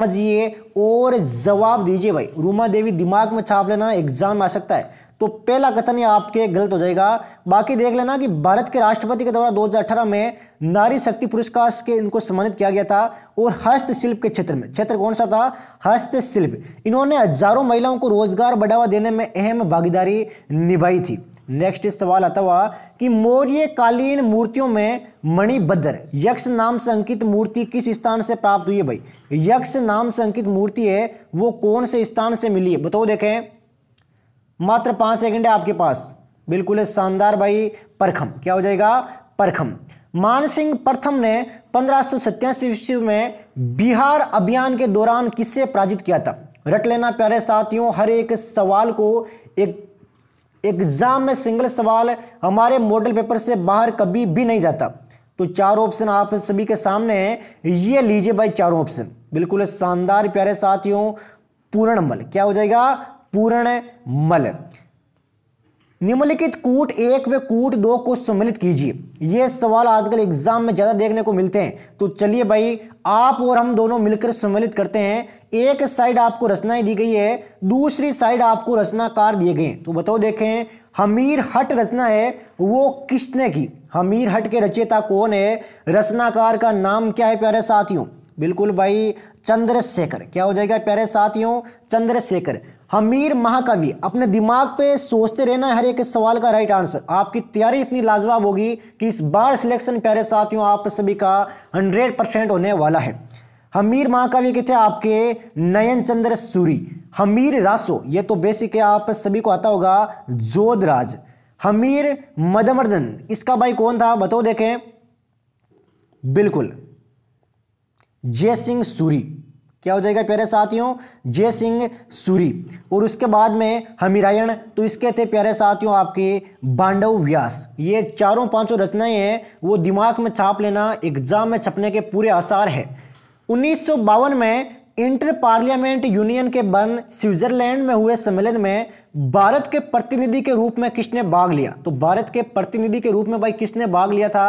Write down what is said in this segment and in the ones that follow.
समझिए और जवाब दीजिए भाई रूमा देवी दिमाग में छाप लेना एग्जाम आ सकता है तो पहला कथन ये आपके गलत हो जाएगा बाकी देख लेना कि भारत के राष्ट्रपति के द्वारा 2018 में नारी शक्ति पुरस्कार के इनको सम्मानित किया गया था और हस्तशिल्प के क्षेत्र में क्षेत्र कौन सा था हस्तशिल्प इन्होंने हजारों महिलाओं को रोजगार बढ़ावा देने में अहम भागीदारी निभाई थी नेक्स्ट इस सवाल आता हुआ कि मौर्य कालीन मूर्तियों में मणिभद्र यक्ष नाम से अंकित मूर्ति किस स्थान से प्राप्त हुई है भाई यक्ष नाम से अंकित मूर्ति है वो कौन से स्थान से मिली है बताओ देखें मात्र पांच सेकंड है आपके पास बिल्कुल है शानदार भाई परखम क्या हो जाएगा परखम मानसिंह प्रथम ने पंद्रह सौ में बिहार अभियान के दौरान किससे पराजित किया था रट लेना प्यारे साथियों हर एक सवाल को एक एग्जाम में सिंगल सवाल हमारे मॉडल पेपर से बाहर कभी भी नहीं जाता तो चार ऑप्शन आप सभी के सामने हैं ये लीजिए भाई चारों ऑप्शन बिल्कुल शानदार प्यारे साथियों पूर्ण मल क्या हो जाएगा पूर्ण मल निम्नलिखित कूट एक व कूट दो को सम्मिलित कीजिए ये सवाल आजकल एग्जाम में ज़्यादा देखने को मिलते हैं तो चलिए भाई आप और हम दोनों मिलकर सम्मिलित करते हैं एक साइड आपको रचनाएं दी गई है दूसरी साइड आपको रचनाकार दिए गए हैं तो बताओ देखें हमीर हट रचना है वो किसने की हमीर हट के रचयिता कौन है रचनाकार का नाम क्या है प्यारे साथियों बिल्कुल भाई चंद्रशेखर क्या हो जाएगा प्यारे साथियों चंद्रशेखर हमीर महाकवि अपने दिमाग पे सोचते रहना है हर एक सवाल का राइट आंसर आपकी तैयारी इतनी लाजवाब होगी कि इस बार सिलेक्शन प्यारे साथियों आप सभी का हंड्रेड परसेंट होने वाला है हमीर महाकवि के थे आपके नयन चंद्र सूरी हमीर रासो ये तो बेसिक है आप सभी को आता होगा जोधराज हमीर मदमर्दन इसका भाई कौन था बताओ देखें बिल्कुल जय सिंह सूरी क्या हो जाएगा प्यारे साथियों जय सिंह सूरी और उसके बाद में हमीरायण तो इसके थे प्यारे साथियों आपके बांडव व्यास ये चारों पांचों रचनाएं हैं वो दिमाग में छाप लेना एग्जाम में छपने के पूरे आसार है उन्नीस में इंटर पार्लियामेंट यूनियन के बर्न स्विट्जरलैंड में हुए सम्मेलन में भारत के प्रतिनिधि के रूप में किसने भाग लिया तो भारत के प्रतिनिधि के रूप में भाई किसने भाग लिया था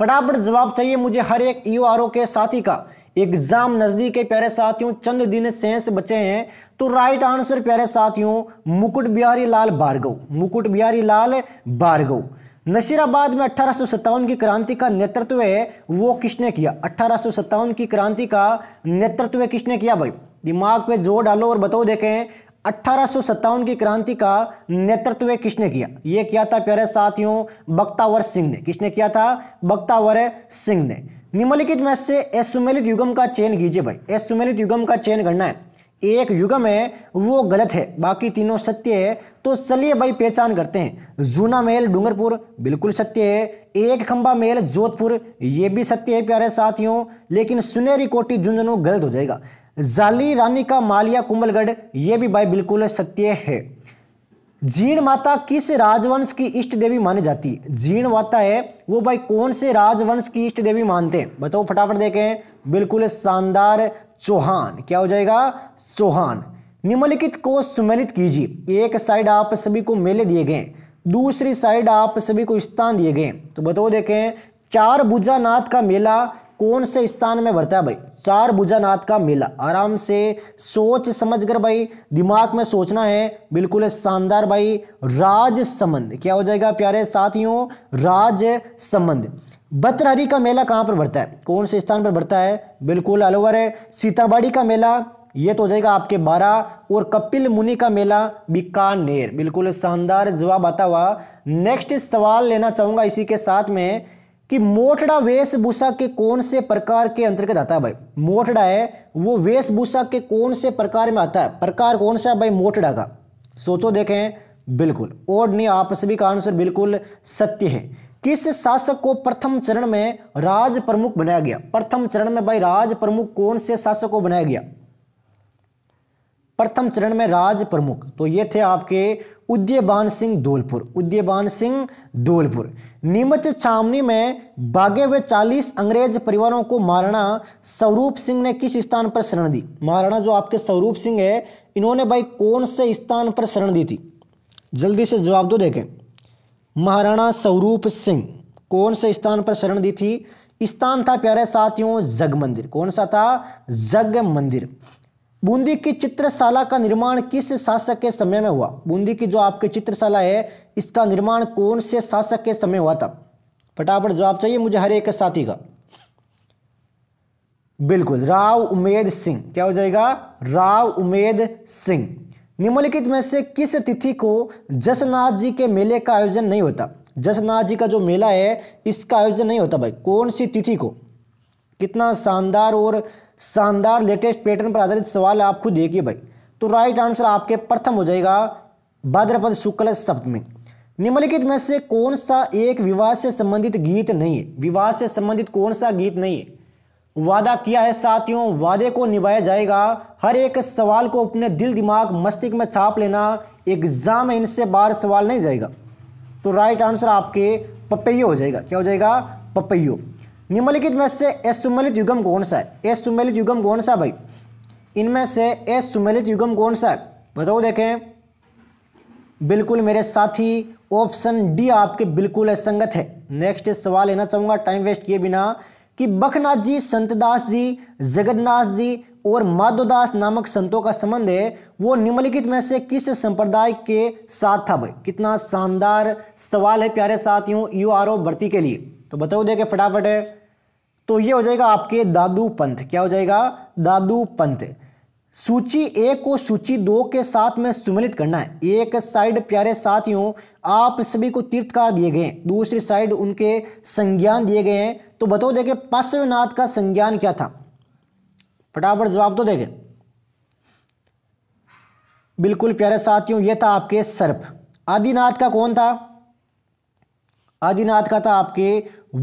फटाफट जवाब चाहिए मुझे हर एक यू e के साथी का एग्जाम नजदीक है प्यारे साथियों चंद दिन शेष बचे हैं तो राइट आंसर प्यारे साथियों मुकुट बिहारी लाल बारगव मुकुट बिहारी लाल बारगव नसीराबाद में अठारह की क्रांति का नेतृत्व है वो किसने किया अठारह की क्रांति का नेतृत्व किसने किया भाई दिमाग पे जोर डालो और बताओ देखें अठारह की क्रांति का नेतृत्व किसने किया ये किया था प्यारे साथियों बक्तावर सिंह ने किसने किया था बक्तावर सिंह ने निम्नलिखित में से असुमेलित युगम का चयन कीजिए भाई असुमेलित युगम का चयन करना है एक युगम है वो गलत है बाकी तीनों सत्य है तो चलिए भाई पहचान करते हैं जूना महल डूंगरपुर बिल्कुल सत्य है एक खंबा महल जोधपुर ये भी सत्य है प्यारे साथियों लेकिन सुनहरी कोटी झुंझुनू गलत हो जाएगा जाली रानी का मालिया कुंभलगढ़ ये भी भाई बिल्कुल सत्य है जीण माता किस राजवंश की इष्ट देवी मानी जाती है जीण माता है वो भाई कौन से राजवंश की इष्ट देवी मानते हैं बताओ फटाफट देखें बिल्कुल शानदार चौहान क्या हो जाएगा चौहान निम्नलिखित को सुमेलित कीजिए एक साइड आप सभी को मेले दिए गए दूसरी साइड आप सभी को स्थान दिए गए तो बताओ देखें चार भुजानाथ का मेला कौन से स्थान में भरता है भाई चार भुजानाथ का मेला आराम से सोच समझ कर भाई दिमाग में सोचना है बिल्कुल शानदार भाई राज संबंध क्या हो जाएगा प्यारे साथियों राज संबंध बतरारी का मेला कहां पर भरता है कौन से स्थान पर भरता है बिल्कुल अलोवर है सीताबाड़ी का मेला ये तो हो जाएगा आपके बारह और कपिल मुनि का मेला बीकानेर बिल्कुल शानदार जवाब आता हुआ नेक्स्ट सवाल लेना चाहूंगा इसी के साथ में कि मोटड़ा वेशभूषा के कौन से प्रकार के अंतर्गत आता है भाई मोटड़ा है वो वेशभूषा के कौन से प्रकार में आता है प्रकार कौन सा है भाई मोटड़ा का सोचो देखें बिल्कुल और नहीं आप सभी का आंसर बिल्कुल सत्य है किस शासक को प्रथम चरण में राज प्रमुख बनाया गया प्रथम चरण में भाई राज प्रमुख कौन से शासक को बनाया गया प्रथम चरण में राज प्रमुख तो ये थे आपके उद्यबान सिंह धोलपुर उद्यबान सिंह धोलपुर नीमच छावनी में भागे हुए चालीस अंग्रेज परिवारों को महाराणा स्वरूप सिंह ने किस स्थान पर शरण दी महाराणा जो आपके स्वरूप सिंह है इन्होंने भाई कौन से स्थान पर शरण दी थी जल्दी से जवाब दो देखें महाराणा स्वरूप सिंह कौन से स्थान पर शरण दी थी स्थान था प्यारे साथियों जग मंदिर कौन सा था जग मंदिर बूंदी की चित्रशाला का निर्माण किस शासक के समय में हुआ बूंदी की जो आपकी चित्रशाला है इसका निर्माण कौन से शासक के समय हुआ था फटाफट जवाब चाहिए मुझे हर एक साथी का बिल्कुल राव उमेद सिंह क्या हो जाएगा राव उमेद सिंह निम्नलिखित में से किस तिथि को जसनाथ जी के मेले का आयोजन नहीं होता जसनाथ जी का जो मेला है इसका आयोजन नहीं होता भाई कौन सी तिथि को कितना शानदार और शानदार लेटेस्ट पैटर्न पर आधारित सवाल आप खुद देखिए भाई तो राइट आंसर आपके प्रथम हो जाएगा भाद्रपद शुक्ल शब्द में निम्नलिखित में से कौन सा एक विवाह से संबंधित गीत नहीं है विवाह से संबंधित कौन सा गीत नहीं है वादा किया है साथियों वादे को निभाया जाएगा हर एक सवाल को अपने दिल दिमाग मस्तिष्क में छाप लेना एग्जाम में इनसे बार सवाल नहीं जाएगा तो राइट आंसर आपके पपैयो हो जाएगा क्या हो जाएगा पपैयो निम्नलिखित में से असुमेलित युगम कौन सा है सुमलित युगम कौन सा भाई इनमें से असुमेलित युगम कौन सा है बताओ देखें बिल्कुल मेरे साथी ऑप्शन डी आपके बिल्कुल असंगत है नेक्स्ट सवाल लेना चाहूंगा टाइम वेस्ट किए बिना कि बखनाथ जी संतदास जी जगन्नाथ जी और माधोदास नामक संतों का संबंध है वो निम्नलिखित में से किस संप्रदाय के साथ था भाई कितना शानदार सवाल है प्यारे साथियों यू आर ओ भर्ती के लिए तो बताओ देखे फटाफट है तो ये हो जाएगा आपके दादू पंथ क्या हो जाएगा दादू पंथ सूची एक को सूची दो के साथ में सुमिलित करना है एक साइड प्यारे साथियों आप सभी को तीर्थकार दिए गए हैं दूसरी साइड उनके संज्ञान दिए गए हैं तो बताओ देखे पार्श्वनाथ का संज्ञान क्या था फटाफट जवाब तो देखे बिल्कुल प्यारे साथियों ये था आपके सर्प आदिनाथ का कौन था आदिनाथ का था आपके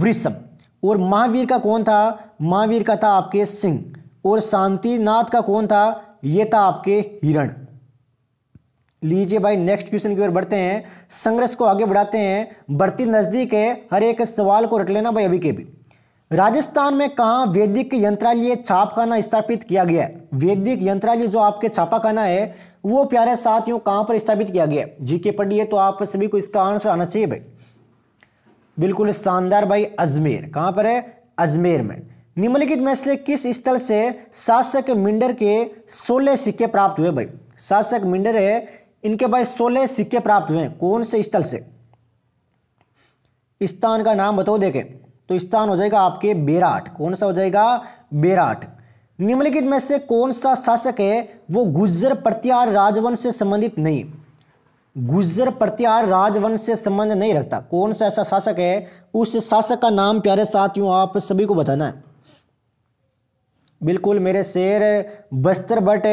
वृषभ और महावीर का कौन था महावीर का था आपके सिंह और शांतिनाथ का कौन था ये था आपके हिरण लीजिए भाई नेक्स्ट क्वेश्चन की ओर बढ़ते हैं संघर्ष को आगे बढ़ाते हैं बढ़ती नजदीक है हर एक सवाल को रट लेना भाई अभी के भी राजस्थान में कहा वैदिक यंत्रालय छापखाना स्थापित किया गया है वैदिक यंत्रालय जो आपके छापाखाना है वो प्यारे साथियों कहां पर स्थापित किया गया है जी के पढ़िए तो आप सभी को इसका आंसर आना चाहिए भाई बिल्कुल शानदार भाई अजमेर कहाँ पर है अजमेर में निम्नलिखित में से किस स्थल से शासक मिंडर के सोलह सिक्के प्राप्त हुए भाई शासक मिंडर है इनके भाई सोलह सिक्के प्राप्त हुए कौन से स्थल से स्थान का नाम बताओ देखे तो स्थान हो जाएगा आपके बेराट कौन सा हो जाएगा बेराट निम्नलिखित में से कौन सा शासक है वो गुजर प्रत्यार राजवंश से संबंधित नहीं गुजर प्रत्यार राजवंश से संबंध नहीं रखता कौन सा ऐसा शासक है उस शासक का नाम प्यारे साथियों आप सभी को बताना है बिल्कुल मेरे शेर बस्तर भट्ट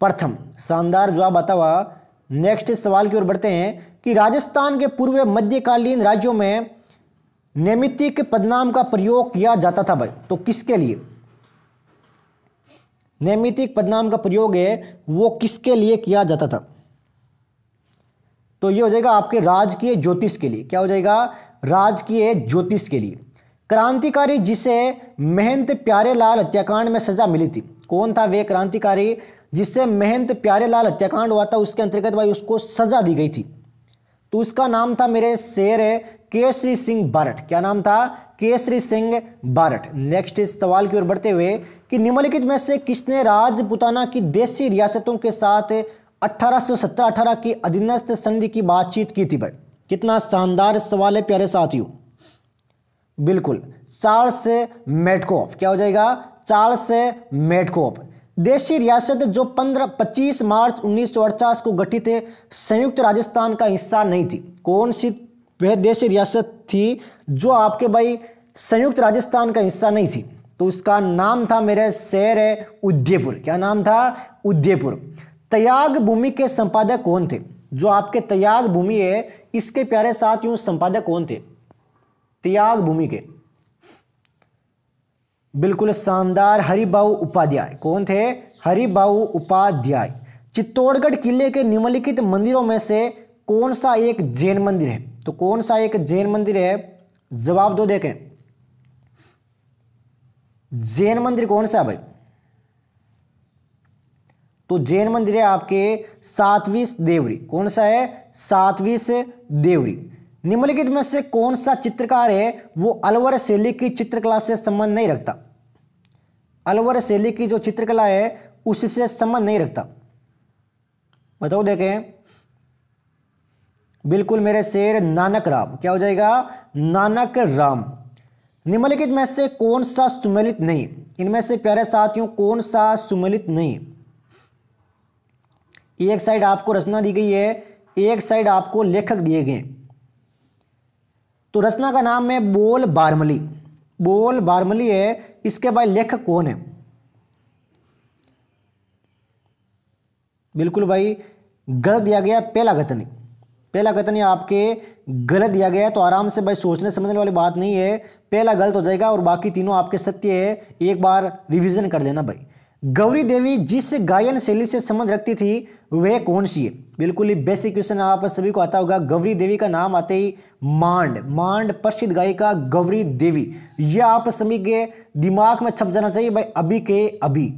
प्रथम शानदार जवाब आता हुआ नेक्स्ट सवाल की ओर बढ़ते हैं कि राजस्थान के पूर्व मध्यकालीन राज्यों में नैमितिक पदनाम का प्रयोग किया जाता था भाई तो किसके लिए नैमितिक पदनाम का प्रयोग है वो किसके लिए किया जाता था तो ये हो जाएगा आपके राजकीय ज्योतिष के लिए क्या हो जाएगा राजकीय ज्योतिष के लिए क्रांतिकारी जिसे महंत प्यारेलाल हत्याकांड में सजा मिली थी कौन था वे क्रांतिकारी जिससे महंत प्यारेलाल हत्याकांड हुआ था उसके अंतर्गत भाई उसको सजा दी गई थी तो उसका नाम था मेरे शेर केसरी सिंह बारट क्या नाम था केसरी सिंह बारट नेक्स्ट इस सवाल की ओर बढ़ते हुए कि निम्नलिखित में से किसने राजपुताना की देसी रियासतों के साथ 1817-18 की अधीनस्थ संधि की बातचीत की थी भाई कितना शानदार सवाल है प्यारे साथियों बिल्कुल चार्ल्स मेटकोफ क्या हो जाएगा चार्ल्स मेटकोफ देशी रियासत जो 15 25 मार्च उन्नीस को गठित है संयुक्त राजस्थान का हिस्सा नहीं थी कौन सी वह देशी रियासत थी जो आपके भाई संयुक्त राजस्थान का हिस्सा नहीं थी तो उसका नाम था मेरे शहर है उदयपुर क्या नाम था उदयपुर तयाग भूमि के संपादक कौन थे जो आपके तयाग भूमि है इसके प्यारे यूं संपादक कौन थे त्याग भूमि के बिल्कुल शानदार हरिभाऊ उपाध्याय कौन थे हरिभाऊ उपाध्याय चित्तौड़गढ़ किले के निम्नलिखित मंदिरों में से कौन सा एक जैन मंदिर है तो कौन सा एक जैन मंदिर है जवाब दो देखें जैन मंदिर कौन सा है भाई तो जैन मंदिर है आपके सातवीस देवरी कौन सा है सातवीस देवरी निम्नलिखित में से कौन सा चित्रकार है वो अलवर शैली की चित्रकला से संबंध नहीं रखता अलवर शैली की जो चित्रकला है उससे संबंध नहीं रखता बताओ देखें बिल्कुल मेरे शेर नानक राम क्या हो जाएगा नानक राम निम्नलिखित में से कौन सा सुमिलित नहीं इनमें से प्यारे साथियों कौन सा सुमिलित नहीं एक साइड आपको रचना दी गई है एक साइड आपको लेखक दिए गए तो रचना का नाम है बोल बारमली बोल बारमली है इसके बाद लेखक कौन है बिल्कुल भाई गलत दिया गया पहला कथन पहला कथन आपके गलत दिया गया है तो आराम से भाई सोचने समझने वाली बात नहीं है पहला गलत हो जाएगा और बाकी तीनों आपके सत्य है एक बार रिवीजन कर लेना भाई गौरी देवी जिस गायन शैली से संबंध रखती थी वह कौन सी है बिल्कुल ही बेसिक क्वेश्चन आप सभी को आता होगा गौरी देवी का नाम आते ही मांड मांड प्रसिद्ध गायिका गौरी देवी यह आप सभी के दिमाग में छप जाना चाहिए भाई अभी के अभी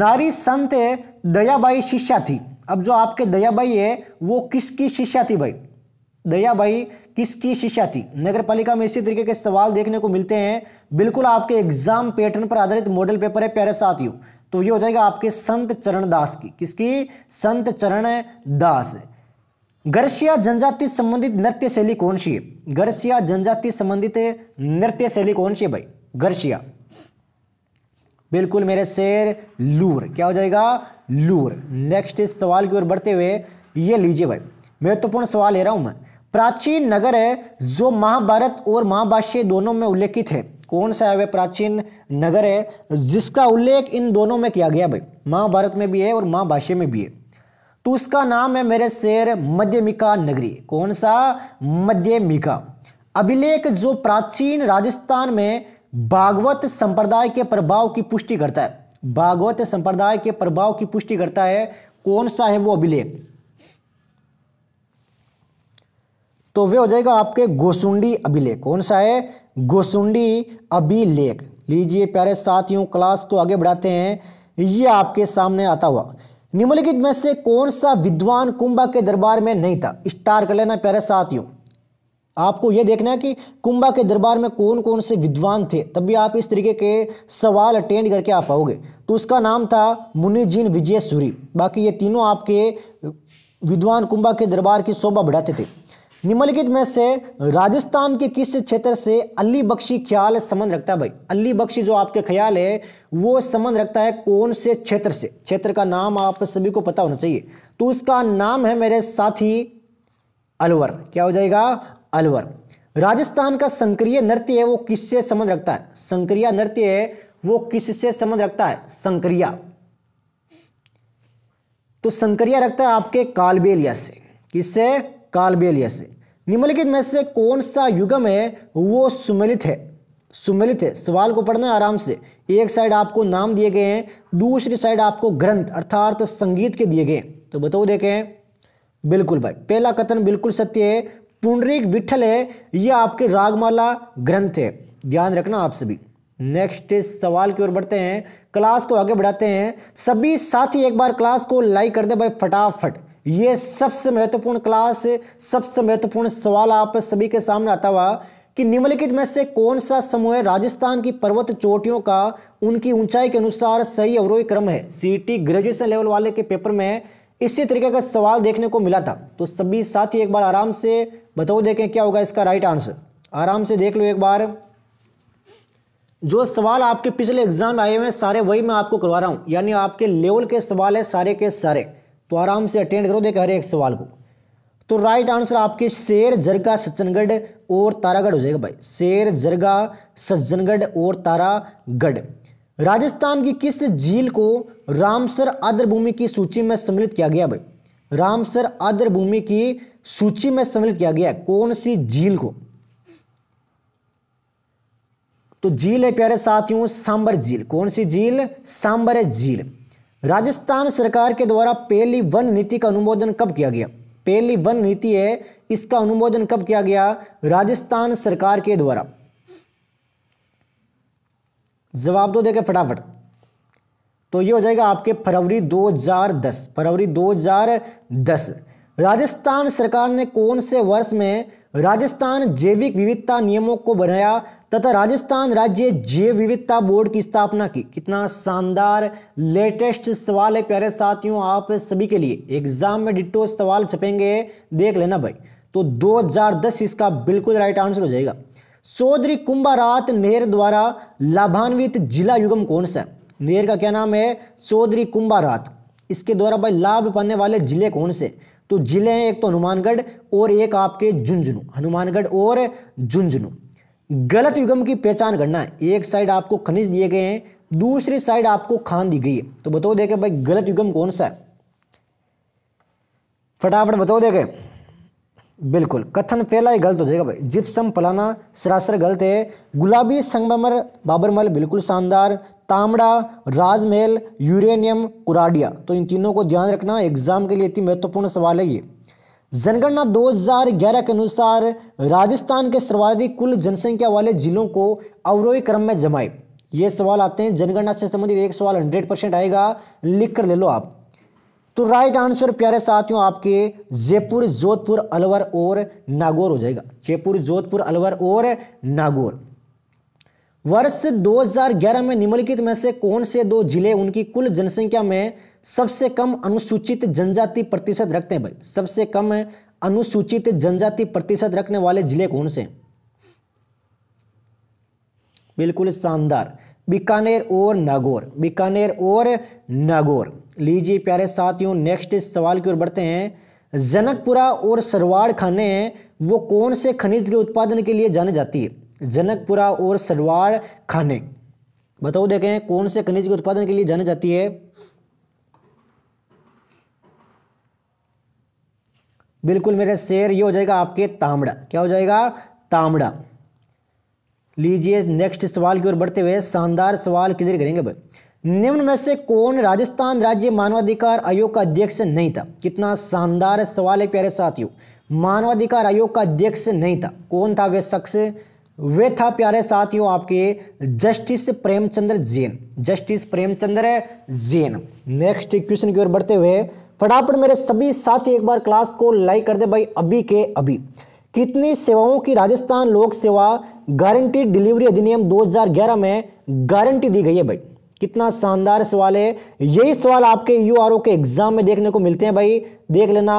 नारी संत दयाबाई शिष्या थी अब जो आपके दयाबाई है वो किसकी शिष्या थी भाई दयाबाई किसकी शिष्या थी नगर पालिका में इसी तरीके के सवाल देखने को मिलते हैं बिल्कुल आपके एग्जाम पैटर्न पर आधारित मॉडल पेपर है प्यारे साथियों तो ये हो जाएगा आपके संत चरण दास की किसकी संत चरण दास गर्सिया जनजाति संबंधित नृत्य शैली कौन सी है गर्सिया जनजाति संबंधित नृत्य शैली कौन सी है भाई गर्सिया बिल्कुल मेरे शेर लूर क्या हो जाएगा लूर नेक्स्ट इस सवाल की ओर बढ़ते हुए ये लीजिए भाई महत्वपूर्ण सवाल ले रहा हूं मैं प्राचीन नगर है जो महाभारत और महाभाष्य दोनों में उल्लेखित है कौन सा है वह प्राचीन नगर है जिसका उल्लेख इन दोनों में किया गया भाई महाभारत में भी है और महाभाष्य में भी है तो उसका नाम है मेरे शेर मध्यमिका नगरी कौन सा मध्यमिका अभिलेख जो प्राचीन राजस्थान में भागवत संप्रदाय के प्रभाव की पुष्टि करता है भागवत संप्रदाय के प्रभाव की पुष्टि करता है कौन सा है वो अभिलेख तो वे हो जाएगा आपके गोसुंडी अभिलेख कौन सा है गोसुंडी अभिलेख लीजिए प्यारे साथियों क्लास को आगे बढ़ाते हैं ये आपके सामने आता हुआ निम्नलिखित में से कौन सा विद्वान कुंभा के दरबार में नहीं था स्टार कर लेना प्यारे साथियों आपको यह देखना है कि कुंभा के दरबार में कौन कौन से विद्वान थे तब भी आप इस तरीके के सवाल अटेंड करके आ पाओगे तो उसका नाम था मुनिजीन विजय सूरी बाकी ये तीनों आपके विद्वान कुंभा के दरबार की शोभा बढ़ाते थे निम्नलिखित में से राजस्थान के किस क्षेत्र से अली बख्शी ख्याल संबंध रखता है भाई अली बख्शी जो आपके ख्याल है वो संबंध रखता है कौन से क्षेत्र से क्षेत्र का नाम आप सभी को पता होना चाहिए तो उसका नाम है मेरे साथी अलवर क्या हो जाएगा अलवर राजस्थान का संक्रिय नृत्य है वो किससे संबंध रखता है संक्रिय नृत्य है वो किससे संबंध रखता है संक्रिया तो संक्रिया रखता है आपके कालबेलिया से किससे कालबेलिया से निम्नलिखित में से कौन सा युगम है वो सुमिलित है सुमिलित है सवाल को पढ़ना आराम से एक साइड आपको नाम दिए गए हैं दूसरी साइड आपको ग्रंथ अर्थात संगीत के दिए गए हैं तो बताओ देखें बिल्कुल भाई पहला कथन बिल्कुल सत्य है पुंडरीक विठल है यह आपके रागमाला ग्रंथ है ध्यान रखना आप सभी नेक्स्ट सवाल की ओर बढ़ते हैं क्लास को आगे बढ़ाते हैं सभी साथी एक बार क्लास को लाइक कर दे भाई फटाफट ये सबसे महत्वपूर्ण क्लास सबसे महत्वपूर्ण सवाल आप सभी के सामने आता हुआ कि निम्नलिखित में से कौन सा समूह राजस्थान की पर्वत चोटियों का उनकी ऊंचाई के अनुसार सही अवरोही क्रम है सीटी ग्रेजुएशन लेवल वाले के पेपर में इसी तरीके का सवाल देखने को मिला था तो सभी साथी एक बार आराम से बताओ देखें क्या होगा इसका राइट आंसर आराम से देख लो एक बार जो सवाल आपके पिछले एग्जाम आए हुए हैं सारे वही मैं आपको करवा रहा हूं यानी आपके लेवल के सवाल है सारे के सारे तो आराम से अटेंड करो देख हर एक सवाल को तो राइट आंसर आपके शेर जरगा सज्जनगढ़ और तारागढ़ हो जाएगा भाई शेर जरगा सज्जनगढ़ और तारागढ़ राजस्थान की किस झील को रामसर आद्र भूमि की सूची में सम्मिलित किया गया भाई रामसर आद्र भूमि की सूची में सम्मिलित किया गया कौन सी झील को तो झील है प्यारे साथियों सांबर झील कौन सी झील सांबर झील राजस्थान सरकार के द्वारा पहली वन नीति का अनुमोदन कब किया गया पहली वन नीति है इसका अनुमोदन कब किया गया राजस्थान सरकार के द्वारा जवाब दो तो देखे फटाफट तो ये हो जाएगा आपके फरवरी 2010 फरवरी 2010 राजस्थान सरकार ने कौन से वर्ष में राजस्थान जैविक विविधता नियमों को बनाया तथा राजस्थान राज्य जैव विविधता बोर्ड की स्थापना की कितना शानदार लेटेस्ट सवाल है प्यारे साथियों आप सभी के लिए एग्जाम में डिटो सवाल छपेंगे देख लेना भाई तो 2010 इसका बिल्कुल राइट आंसर हो जाएगा चौधरी कुंभारात नेहर द्वारा लाभान्वित जिला युगम कौन सा नेहर का क्या नाम है चौधरी कुंभारात इसके द्वारा भाई लाभ पाने वाले जिले कौन से तो ज़िले हैं एक तो हनुमानगढ़ और एक आपके झुंझुनू हनुमानगढ़ और झुंझुनू गलत युगम की पहचान करना है एक साइड आपको खनिज दिए गए हैं दूसरी साइड आपको खान दी गई है तो बताओ देखे भाई गलत युगम कौन सा है फटाफट बताओ देखे बिल्कुल कथन पहला ही गलत हो जाएगा भाई जिप्सम पलाना सरासर गलत है गुलाबी संगमर बाबरमल बिल्कुल शानदार तामड़ा राजमहल यूरेनियम कुराडिया तो इन तीनों को ध्यान रखना एग्जाम के लिए इतनी महत्वपूर्ण सवाल है ये जनगणना 2011 के अनुसार राजस्थान के सर्वाधिक कुल जनसंख्या वाले जिलों को अवरोही क्रम में जमाए ये सवाल आते हैं जनगणना से संबंधित एक सवाल हंड्रेड परसेंट आएगा लिख कर ले लो आप तो राइट आंसर प्यारे साथियों आपके जयपुर जोधपुर अलवर और नागौर हो जाएगा जयपुर जोधपुर अलवर और नागौर वर्ष 2011 में निम्नलिखित में से कौन से दो जिले उनकी कुल जनसंख्या में सबसे कम अनुसूचित जनजाति प्रतिशत रखते हैं भाई सबसे कम अनुसूचित जनजाति प्रतिशत रखने वाले जिले कौन से बिल्कुल शानदार बीकानेर और नागौर बीकानेर और नागौर लीजिए प्यारे साथियों नेक्स्ट सवाल की ओर बढ़ते हैं जनकपुरा और सरवाड़ खाने वो कौन से खनिज के उत्पादन के लिए जानी जाती है जनकपुरा और सरवाड़ खाने बताओ देखें कौन से खनिज के उत्पादन के लिए जानी जाती है बिल्कुल मेरे शेर ये हो जाएगा आपके तामड़ा क्या हो जाएगा तामड़ा लीजिए नेक्स्ट सवाल की ओर बढ़ते हुए शानदार सवाल क्लियर करेंगे भाई निम्न में से कौन राजस्थान राज्य मानवाधिकार आयोग का अध्यक्ष नहीं था कितना शानदार सवाल है प्यारे साथियों मानवाधिकार आयोग का अध्यक्ष नहीं था कौन था वे शख्स वे था प्यारे साथियों आपके justice Premchandra Jain justice Premchandra Jain next question की ओर बढ़ते हुए फटाफट मेरे सभी साथी एक बार क्लास को लाइक कर दे भाई अभी के अभी कितनी सेवाओं की राजस्थान लोक सेवा गारंटी डिलीवरी अधिनियम 2011 में गारंटी दी गई है भाई कितना शानदार सवाल है यही सवाल आपके यू के एग्जाम में देखने को मिलते हैं भाई देख लेना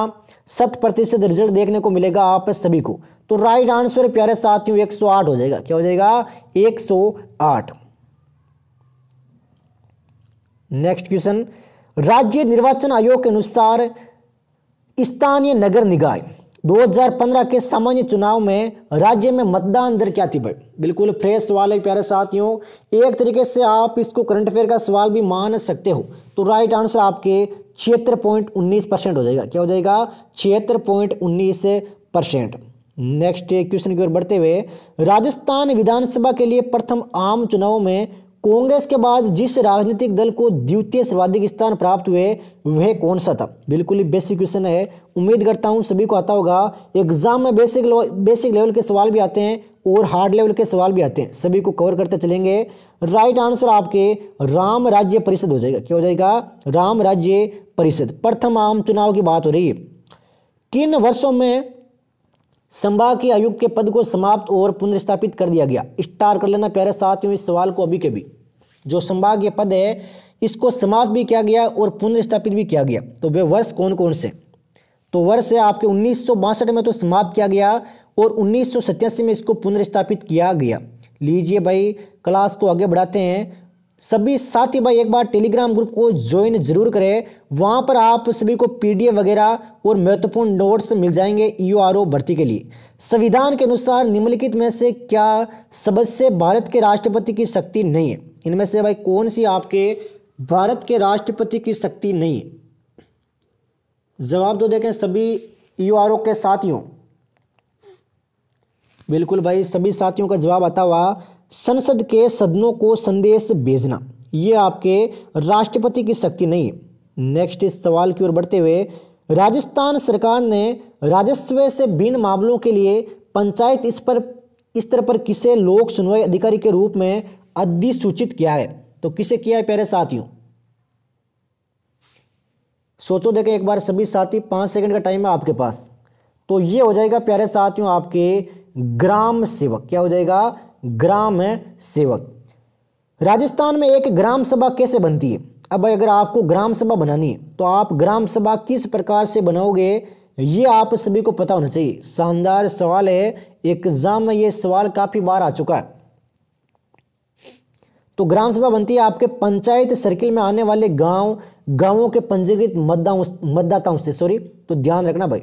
शत प्रतिशत रिजल्ट देखने को मिलेगा आप सभी को तो राइट आंसर प्यारे साथियों 108 हो जाएगा क्या हो जाएगा 108 नेक्स्ट क्वेश्चन राज्य निर्वाचन आयोग के अनुसार स्थानीय नगर निकाय 2015 के सामान्य चुनाव में राज्य में मतदान दर क्या थी भाई बिल्कुल फ्रेश सवाल है प्यारे साथियों एक तरीके से आप इसको करंट अफेयर का सवाल भी मान सकते हो तो राइट आंसर आपके छिहत्तर पॉइंट उन्नीस परसेंट हो जाएगा क्या हो जाएगा छिहत्तर पॉइंट उन्नीस परसेंट नेक्स्ट क्वेश्चन की ओर बढ़ते हुए राजस्थान विधानसभा के लिए प्रथम आम चुनाव में कांग्रेस के बाद जिस राजनीतिक दल को द्वितीय सर्वाधिक स्थान प्राप्त हुए वह कौन सा था बिल्कुल ही बेसिक क्वेश्चन है उम्मीद करता हूँ सभी को आता होगा एग्जाम में बेसिक बेसिक लेवल के सवाल भी आते हैं और हार्ड लेवल के सवाल भी आते हैं सभी को कवर करते चलेंगे राइट आंसर आपके राम राज्य परिषद हो जाएगा क्या हो जाएगा राम राज्य परिषद प्रथम आम चुनाव की बात हो रही है किन वर्षों में संभाग के आयुक्त के पद को समाप्त और पुनर्स्थापित कर दिया गया स्टार कर लेना प्यारे साथियों इस सवाल को अभी के भी जो संभागीय पद है इसको समाप्त भी किया गया और पुनर्स्थापित भी किया गया तो वे वर्ष कौन कौन से तो वर्ष है आपके उन्नीस में तो समाप्त किया गया और उन्नीस में इसको पुनर्स्थापित किया गया लीजिए भाई क्लास को आगे बढ़ाते हैं सभी साथी भाई एक बार टेलीग्राम ग्रुप को ज्वाइन जरूर करें वहां पर आप सभी को पीडीएफ वगैरह और महत्वपूर्ण नोट्स मिल जाएंगे ईओआरओ e भर्ती के लिए संविधान के अनुसार निम्नलिखित में से क्या सबसे भारत के राष्ट्रपति की शक्ति नहीं है इनमें से भाई कौन सी आपके भारत के राष्ट्रपति की शक्ति नहीं है जवाब तो देखें सभी ईओआरओ e के साथियों बिल्कुल भाई सभी साथियों का जवाब आता हुआ संसद के सदनों को संदेश भेजना ये आपके राष्ट्रपति की शक्ति नहीं है नेक्स्ट इस सवाल की ओर बढ़ते हुए राजस्थान सरकार ने राजस्व से भिन्न मामलों के लिए पंचायत इस पर स्तर पर किसे लोक सुनवाई अधिकारी के रूप में अधिसूचित किया है तो किसे किया है प्यारे साथियों सोचो देखें एक बार सभी साथी पांच सेकंड का टाइम है आपके पास तो ये हो जाएगा प्यारे साथियों आपके ग्राम सेवक क्या हो जाएगा ग्राम सेवक राजस्थान में एक ग्राम सभा कैसे बनती है अब अगर आपको ग्राम सभा बनानी है तो आप ग्राम सभा किस प्रकार से बनाओगे ये आप सभी को पता होना चाहिए शानदार सवाल है एग्जाम में ये सवाल काफ़ी बार आ चुका है तो ग्राम सभा बनती है आपके पंचायत सर्किल में आने वाले गांव गांवों के पंजीकृत मतदाताओं से सॉरी तो ध्यान रखना भाई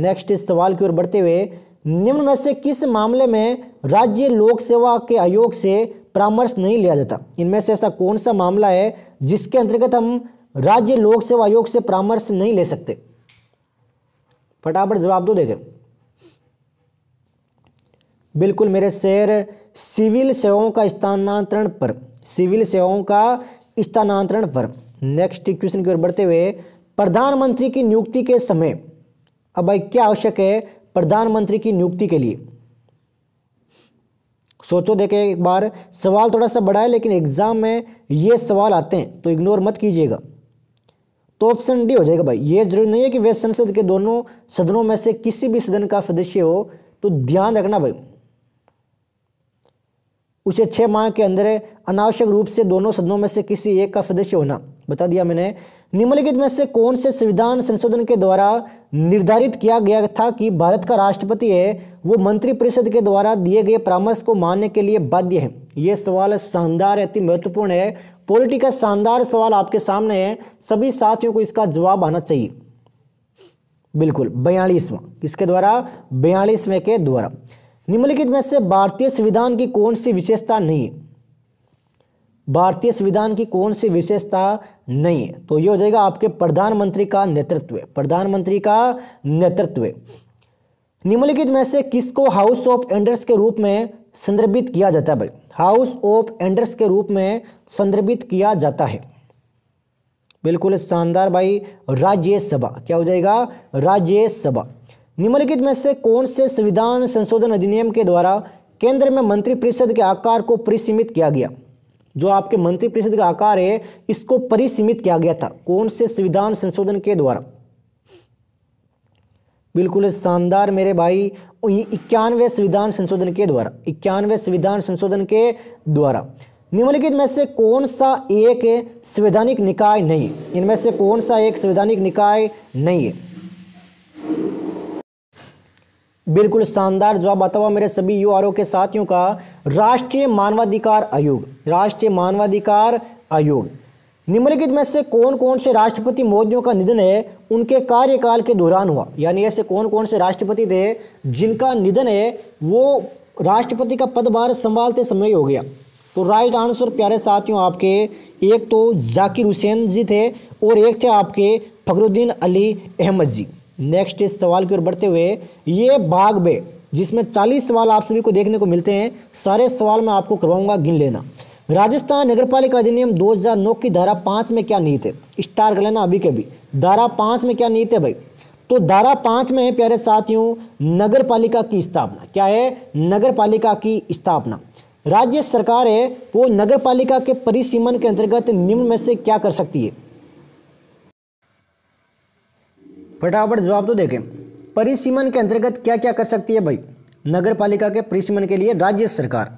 नेक्स्ट इस सवाल की ओर बढ़ते हुए निम्न में से किस मामले में राज्य लोक सेवा के आयोग से परामर्श नहीं लिया जाता इनमें से ऐसा कौन सा मामला है जिसके अंतर्गत हम राज्य लोक सेवा आयोग से परामर्श नहीं ले सकते फटाफट जवाब दो देखें बिल्कुल मेरे शेर सिविल सेवाओं का स्थानांतरण पर सिविल सेवाओं का स्थानांतरण पर नेक्स्ट क्वेश्चन की ओर बढ़ते हुए प्रधानमंत्री की नियुक्ति के समय अब भाई क्या आवश्यक है प्रधानमंत्री की नियुक्ति के लिए सोचो देखें एक बार सवाल थोड़ा सा बड़ा है लेकिन एग्ज़ाम में ये सवाल आते हैं तो इग्नोर मत कीजिएगा तो ऑप्शन डी हो जाएगा भाई ये जरूरी नहीं है कि वे संसद के दोनों सदनों में से किसी भी सदन का सदस्य हो तो ध्यान रखना भाई उसे छह माह के अंदर अनावश्यक रूप से दोनों सदनों में से किसी एक का सदस्य होना बता दिया मैंने निम्नलिखित में से कौन से संविधान संशोधन के द्वारा निर्धारित किया गया था कि भारत का राष्ट्रपति है वो मंत्रिपरिषद के द्वारा दिए गए परामर्श को मानने के लिए बाध्य है ये सवाल शानदार अति महत्वपूर्ण है पॉलिटी का शानदार सवाल आपके सामने है सभी साथियों को इसका जवाब आना चाहिए बिल्कुल बयालीसवा इसके द्वारा बयालीसवें के द्वारा निम्नलिखित में से भारतीय संविधान की कौन सी विशेषता नहीं है भारतीय संविधान की कौन सी विशेषता नहीं है तो ये हो जाएगा आपके प्रधानमंत्री का नेतृत्व प्रधानमंत्री का नेतृत्व निम्नलिखित में से किसको हाउस ऑफ एंडर्स के रूप में संदर्भित किया जाता है भाई हाउस ऑफ एंडर्स के रूप में संदर्भित किया जाता है बिल्कुल शानदार भाई राज्यसभा क्या हो जाएगा राज्यसभा निम्नलिखित में से कौन से संविधान संशोधन अधिनियम के द्वारा केंद्र में मंत्रिपरिषद के आकार को परिसीमित किया गया जो आपके मंत्रिपरिषद का आकार है इसको परिसीमित किया गया था कौन से संविधान संशोधन के द्वारा बिल्कुल शानदार मेरे भाई इक्यानवे संविधान संशोधन के द्वारा इक्यानवे संविधान संशोधन के द्वारा निम्नलिखित में से कौन सा एक संवैधानिक निकाय नहीं इनमें से कौन सा एक संवैधानिक निकाय नहीं है बिल्कुल शानदार जवाब आता हुआ मेरे सभी यू के साथियों का राष्ट्रीय मानवाधिकार आयोग राष्ट्रीय मानवाधिकार आयोग निम्नलिखित में से कौन कौन से राष्ट्रपति मोदियों का निधन है उनके कार्यकाल के दौरान हुआ यानी ऐसे कौन कौन से राष्ट्रपति थे जिनका निधन है वो राष्ट्रपति का पदभार संभालते समय हो गया तो राइट आंसर प्यारे साथियों आपके एक तो जाकिर हुसैन जी थे और एक थे आपके फखरुद्दीन अली अहमद जी नेक्स्ट इस सवाल की ओर बढ़ते हुए ये भाग बे जिसमें 40 सवाल आप सभी को देखने को मिलते हैं सारे सवाल मैं आपको करवाऊंगा गिन लेना राजस्थान नगर पालिका अधिनियम 2009 की धारा पाँच में क्या नीत है स्टार कर लेना अभी के अभी धारा पाँच में क्या नीत है भाई तो धारा पाँच में है प्यारे साथियों नगर पालिका की स्थापना क्या है नगर पालिका की स्थापना राज्य सरकार है वो नगर पालिका के परिसीमन के अंतर्गत निम्न में से क्या कर सकती है फटाफट जवाब तो देखें परिसीमन के अंतर्गत क्या क्या कर सकती है भाई नगर पालिका के परिसीमन के लिए राज्य सरकार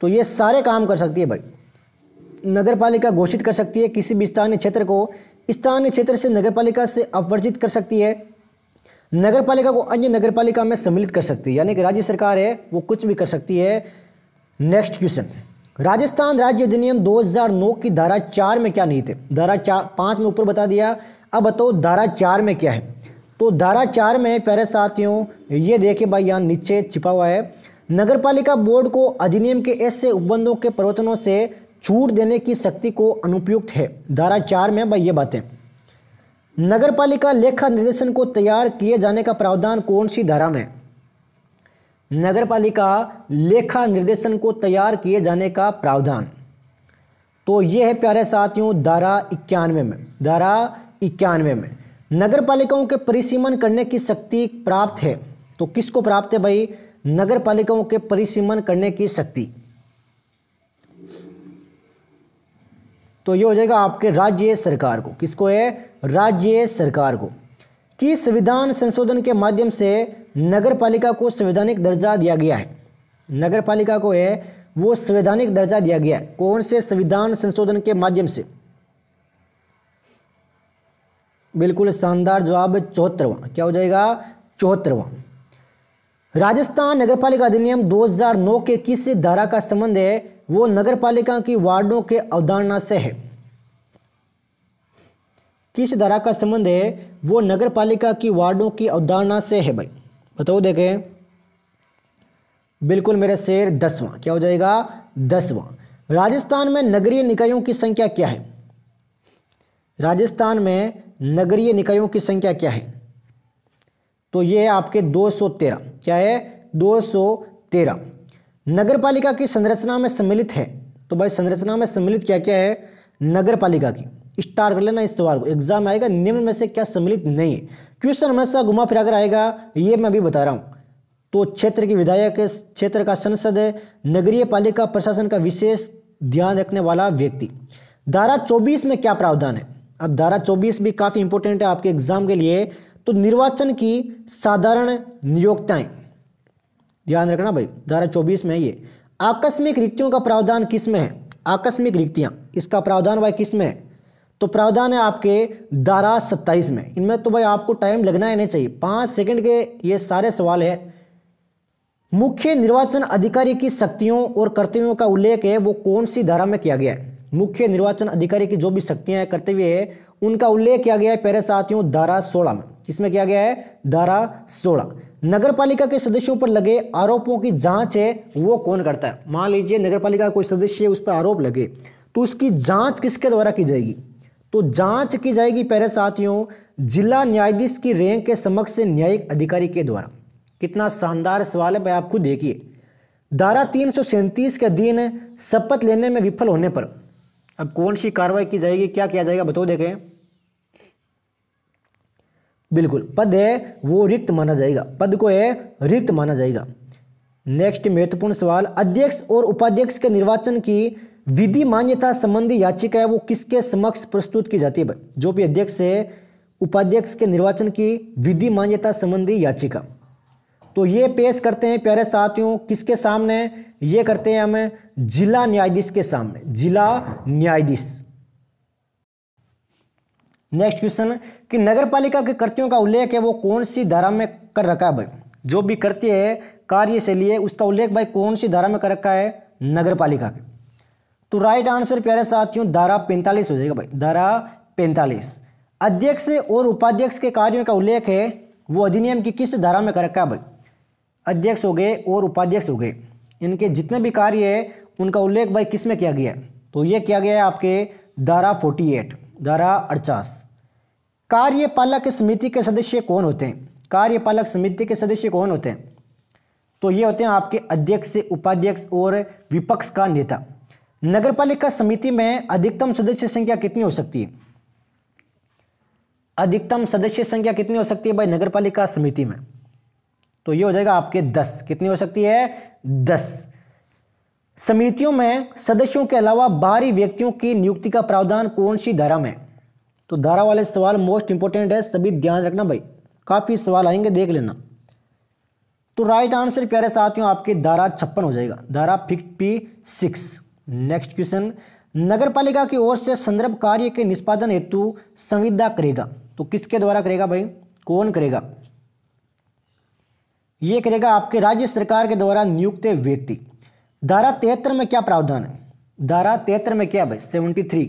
तो ये सारे काम कर सकती है भाई नगर पालिका घोषित कर सकती है किसी भी स्थानीय क्षेत्र को स्थानीय क्षेत्र से नगर पालिका से अपवर्जित कर सकती है नगर पालिका को अन्य नगर पालिका में सम्मिलित कर सकती है यानी कि राज्य सरकार है वो कुछ भी कर सकती है नेक्स्ट क्वेश्चन राजस्थान राज्य अधिनियम 2009 की धारा चार में क्या नहीं थे धारा चार पाँच में ऊपर बता दिया अब बताओ धारा चार में क्या है तो धारा चार में प्यारे साथियों ये देखे भाई यहाँ नीचे छिपा हुआ है पालिका बोर्ड को अधिनियम के ऐसे उपबंधों के प्रवर्तनों से छूट देने की शक्ति को अनुपयुक्त है धारा चार में भाई ये बातें नगरपालिका लेखा निर्देशन को तैयार किए जाने का प्रावधान कौन सी धारा में नगर पालिका लेखा निर्देशन को तैयार किए जाने का प्रावधान तो ये है प्यारे साथियों धारा इक्यानवे में धारा इक्यानवे में नगर पालिकाओं के परिसीमन करने की शक्ति प्राप्त है तो किसको प्राप्त है भाई नगर पालिकाओं के परिसीमन करने की शक्ति तो ये हो जाएगा आपके राज्य सरकार को किसको है राज्य सरकार को कि संविधान संशोधन के माध्यम से नगर पालिका को संवैधानिक दर्जा दिया गया है नगर पालिका को है वो संवैधानिक दर्जा दिया गया है कौन से संविधान संशोधन के माध्यम से बिल्कुल शानदार जवाब चौहत्तरवा क्या हो जाएगा चौहत्तरवा राजस्थान नगरपालिका अधिनियम 2009 के किस धारा का संबंध है वो नगरपालिका की वार्डों के अवधारणा से है किस धारा का संबंध है वो नगर पालिका की वार्डों की अवधारणा से है भाई बताओ देखें बिल्कुल मेरा शेर दसवां क्या हो जाएगा दसवां राजस्थान में नगरीय निकायों की संख्या क्या है राजस्थान में नगरीय निकायों की संख्या क्या है तो ये है आपके 213 क्या है 213 नगर पालिका की संरचना में सम्मिलित है तो भाई संरचना में सम्मिलित क्या क्या है नगर पालिका की स्टार कर लेना इस सवाल को एग्जाम आएगा निम्न में से क्या सम्मिलित नहीं है क्वेश्चन हमेशा घुमा फिरा कर आएगा ये मैं अभी बता रहा हूँ तो क्षेत्र की विधायक क्षेत्र का संसद है नगरीय पालिका प्रशासन का विशेष ध्यान रखने वाला व्यक्ति धारा 24 में क्या प्रावधान है अब धारा 24 भी काफ़ी इंपॉर्टेंट है आपके एग्जाम के लिए तो निर्वाचन की साधारण नियोक्ताएं ध्यान रखना भाई धारा 24 में ये आकस्मिक रिक्तियों का प्रावधान किस में है आकस्मिक रिक्तियां इसका प्रावधान भाई किस में है तो प्रावधान है आपके धारा सत्ताईस में इनमें तो भाई आपको टाइम लगना ही नहीं चाहिए पांच सेकंड के ये सारे सवाल है मुख्य निर्वाचन अधिकारी की शक्तियों और कर्तव्यों का उल्लेख है वो कौन सी धारा में किया गया है मुख्य निर्वाचन अधिकारी की जो भी शक्तियां कर्तव्य है उनका उल्लेख किया गया है पहले साथियों धारा सोलह में इसमें किया गया है धारा सोलह नगर पालिका के सदस्यों पर लगे आरोपों की जांच है वो कौन करता है मान लीजिए नगर पालिका का कोई सदस्य उस पर आरोप लगे तो उसकी जांच किसके द्वारा की जाएगी तो जांच की जाएगी पहले साथियों जिला न्यायाधीश की रैंक के समक्ष से न्यायिक अधिकारी के द्वारा कितना शानदार सवाल है भाई आप खुद देखिए धारा तीन के अधीन शपथ लेने में विफल होने पर अब कौन सी कार्रवाई की जाएगी क्या किया जाएगा बताओ देखें बिल्कुल पद है वो रिक्त माना जाएगा पद को है रिक्त माना जाएगा नेक्स्ट महत्वपूर्ण सवाल अध्यक्ष और उपाध्यक्ष के निर्वाचन की विधि मान्यता संबंधी याचिका है वो किसके समक्ष प्रस्तुत की जाती है जो भी अध्यक्ष है उपाध्यक्ष के निर्वाचन की विधि मान्यता संबंधी याचिका तो ये पेश करते हैं प्यारे साथियों किसके सामने ये करते हैं हमें जिला न्यायाधीश के सामने जिला न्यायाधीश नेक्स्ट क्वेश्चन कि नगर पालिका के कर्तियों का उल्लेख है वो कौन सी धारा में कर रखा है भाई जो भी कर्त्य है कार्यशैली है उसका उल्लेख भाई कौन सी धारा में कर रखा है नगर पालिका के तो राइट आंसर प्यारे साथियों धारा पैंतालीस हो जाएगा भाई धारा पैंतालीस अध्यक्ष और उपाध्यक्ष के कार्यों का उल्लेख है वो अधिनियम की किस धारा में कर रखा है भाई अध्यक्ष हो गए और उपाध्यक्ष हो गए इनके जितने भी कार्य है उनका उल्लेख भाई किस में किया गया है तो ये किया गया है आपके धारा फोर्टी एट धारा अड़चास कार्यपालक समिति के सदस्य कौन होते हैं कार्यपालक समिति के सदस्य कौन होते हैं तो ये होते हैं आपके अध्यक्ष उपाध्यक्ष और विपक्ष का नेता नगरपालिका समिति में अधिकतम सदस्य संख्या कितनी हो सकती है अधिकतम सदस्य संख्या कितनी हो सकती है भाई नगरपालिका समिति में तो ये हो जाएगा आपके दस कितनी हो सकती है दस समितियों में सदस्यों के अलावा बाहरी व्यक्तियों की नियुक्ति का प्रावधान कौन सी धारा में तो धारा वाले सवाल मोस्ट इंपॉर्टेंट है सभी ध्यान रखना भाई काफ़ी सवाल आएंगे देख लेना तो राइट आंसर प्यारे साथियों आपके धारा छप्पन हो जाएगा धारा फिफ्टी सिक्स नेक्स्ट क्वेश्चन नगर पालिका की ओर से संदर्भ कार्य के निष्पादन हेतु संविदा करेगा तो किसके द्वारा करेगा भाई कौन करेगा ये करेगा आपके राज्य सरकार के द्वारा नियुक्त व्यक्ति धारा तेहत्तर में क्या प्रावधान है धारा तेहत्तर में क्या भाई सेवेंटी थ्री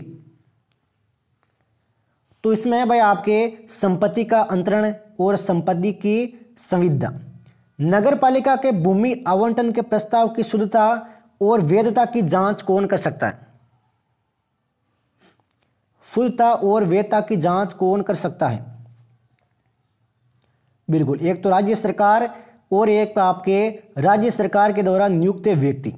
तो इसमें भाई आपके संपत्ति का अंतरण और संपत्ति की संविदा नगर पालिका के भूमि आवंटन के प्रस्ताव की शुद्धता और वेदता की जांच कौन कर सकता है शुद्धता और वेदता की जांच कौन कर सकता है बिल्कुल एक तो राज्य सरकार और एक आपके राज्य सरकार के द्वारा नियुक्त व्यक्ति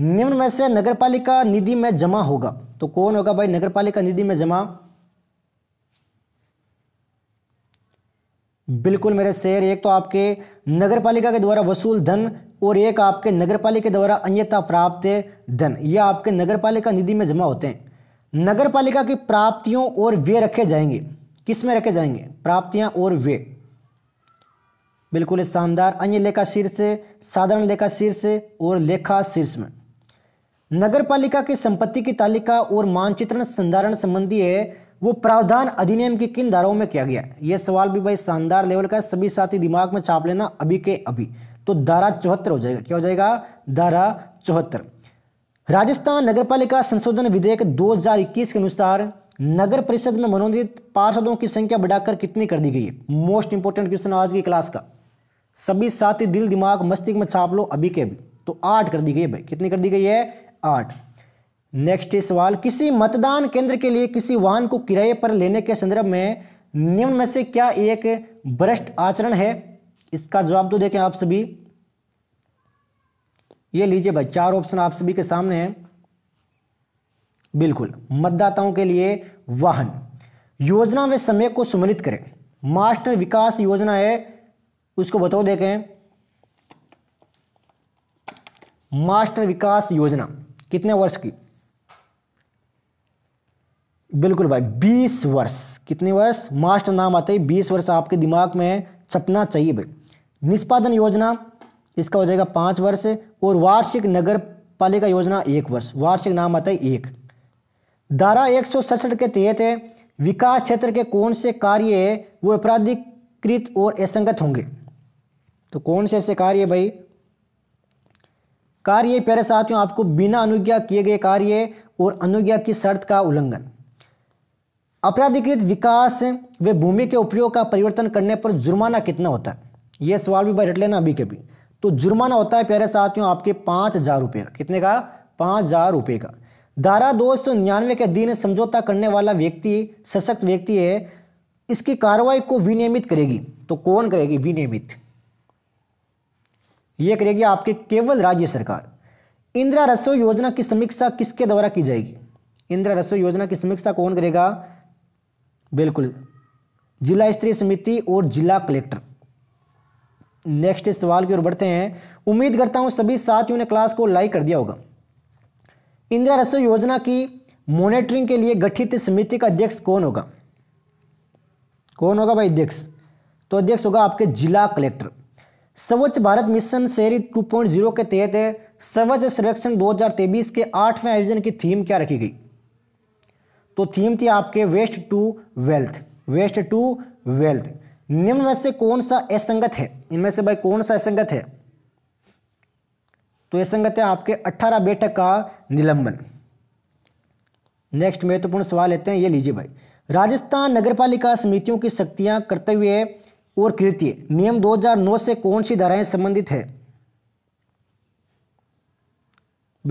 निम्न में से नगरपालिका निधि में जमा होगा तो कौन होगा भाई नगरपालिका निधि में जमा बिल्कुल मेरे शेयर एक तो आपके नगर पालिका के द्वारा वसूल धन और एक आपके नगर पालिका द्वारा अन्यथा प्राप्त धन ये आपके नगर पालिका निधि में जमा होते हैं नगर पालिका की प्राप्तियों और व्यय रखे जाएंगे किस में रखे जाएंगे प्राप्तियां और व्यय बिल्कुल शानदार अन्य लेखा शीर्ष साधारण लेखा शीर्ष और लेखा शीर्ष में नगर पालिका की संपत्ति की तालिका और मानचित्रण संधारण संबंधी है वो प्रावधान अधिनियम की किन धाराओं में किया गया ये सवाल भी भाई शानदार लेवल का है सभी साथी दिमाग में छाप लेना अभी के अभी तो धारा चौहत्तर हो जाएगा क्या हो जाएगा धारा चौहत्तर राजस्थान नगर पालिका संशोधन विधेयक 2021 के अनुसार नगर परिषद में मनोनीत पार्षदों की संख्या बढ़ाकर कितनी कर दी गई है मोस्ट इंपोर्टेंट क्वेश्चन आज की क्लास का सभी साथी दिल दिमाग मस्तिष्क में छाप लो अभी के अभी तो आठ कर दी गई है भाई कितनी कर दी गई है आठ नेक्स्ट सवाल किसी मतदान केंद्र के लिए किसी वाहन को किराए पर लेने के संदर्भ में निम्न में से क्या एक भ्रष्ट आचरण है इसका जवाब तो देखें आप सभी ये लीजिए भाई चार ऑप्शन आप सभी के सामने हैं बिल्कुल मतदाताओं के लिए वाहन योजना में समय को सुमिलित करें मास्टर विकास योजना है उसको बताओ देखें मास्टर विकास योजना कितने वर्ष की बिल्कुल भाई बीस वर्ष कितने वर्ष मास्टर नाम आते ही बीस वर्ष आपके दिमाग में छपना चाहिए भाई निष्पादन योजना इसका हो जाएगा पाँच वर्ष और वार्षिक नगर पालिका योजना एक वर्ष वार्षिक नाम आता है एक धारा एक सौ सड़सठ के तहत विकास क्षेत्र के कौन से कार्य वो अपराधिकृत और असंगत होंगे तो कौन से ऐसे कार्य भाई कार्य प्यारे साथियों आपको बिना अनुज्ञा किए गए कार्य और अनुज्ञा की शर्त का उल्लंघन अपराधिकृत विकास वे भूमि के उपयोग का परिवर्तन करने पर जुर्माना कितना होता है यह सवाल भी बैठ लेना अभी कभी तो जुर्माना होता है प्यारे साथियों आपके पांच हज़ार रुपये का कितने का पांच हज़ार रुपये का धारा दो सौ निन्यानवे के अधीन समझौता करने वाला व्यक्ति सशक्त व्यक्ति है इसकी कार्रवाई को विनियमित करेगी तो कौन करेगी विनियमित ये करेगी आपके केवल राज्य सरकार इंदिरा रसोई योजना की समीक्षा किसके द्वारा की जाएगी इंदिरा रसोई योजना की समीक्षा कौन करेगा बिल्कुल जिला स्तरीय समिति और जिला कलेक्टर नेक्स्ट सवाल की ओर बढ़ते हैं उम्मीद करता हूं सभी साथियों ने क्लास को लाइक कर दिया होगा इंदिरा रसोई योजना की मॉनिटरिंग के लिए गठित समिति का अध्यक्ष कौन होगा कौन होगा भाई अध्यक्ष तो अध्यक्ष होगा आपके जिला कलेक्टर स्वच्छ भारत मिशन शहरी 2.0 के तहत स्वच्छ सर्वेक्षण 2023 के आठवें आयोजन की थीम क्या रखी गई तो थीम थी आपके waste to wealth waste to wealth निम्न में से कौन सा असंगत है इनमें से भाई कौन सा असंगत है तो असंगत है आपके 18 बैठक का निलंबन नेक्स्ट महत्वपूर्ण तो सवाल लेते हैं ये लीजिए भाई राजस्थान नगरपालिका समितियों की शक्तियां कर्तव्य और कृत्य नियम 2009 से कौन सी धाराएं संबंधित है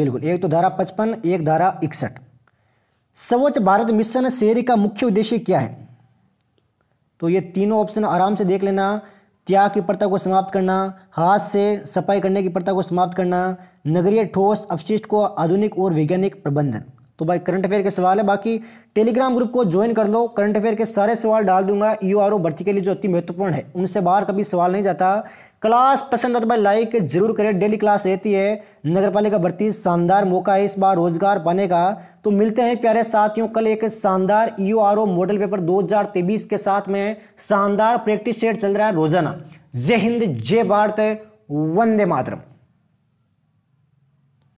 बिल्कुल एक तो धारा पचपन एक धारा इकसठ स्वच्छ भारत मिशन शहरी का मुख्य उद्देश्य क्या है तो ये तीनों ऑप्शन आराम से देख लेना त्याग की प्रथा को समाप्त करना हाथ से सफाई करने की प्रथा को समाप्त करना नगरीय ठोस अपशिष्ट को आधुनिक और वैज्ञानिक प्रबंधन तो भाई करंट अफेयर के सवाल है बाकी टेलीग्राम ग्रुप को ज्वाइन कर लो करंट अफेयर के सारे सवाल डाल दूंगा यू आर ओ भर्ती के लिए जो अति महत्वपूर्ण है उनसे बाहर कभी सवाल नहीं जाता क्लास पसंद आता तो भाई लाइक जरूर करें डेली क्लास रहती है नगर पालिका भर्ती शानदार मौका है इस बार रोजगार पाने का तो मिलते हैं प्यारे साथियों कल एक शानदार U R O model paper 2023 के साथ में शानदार प्रैक्टिस सेट चल रहा है रोजाना जय हिंद जय भारत वंदे मातरम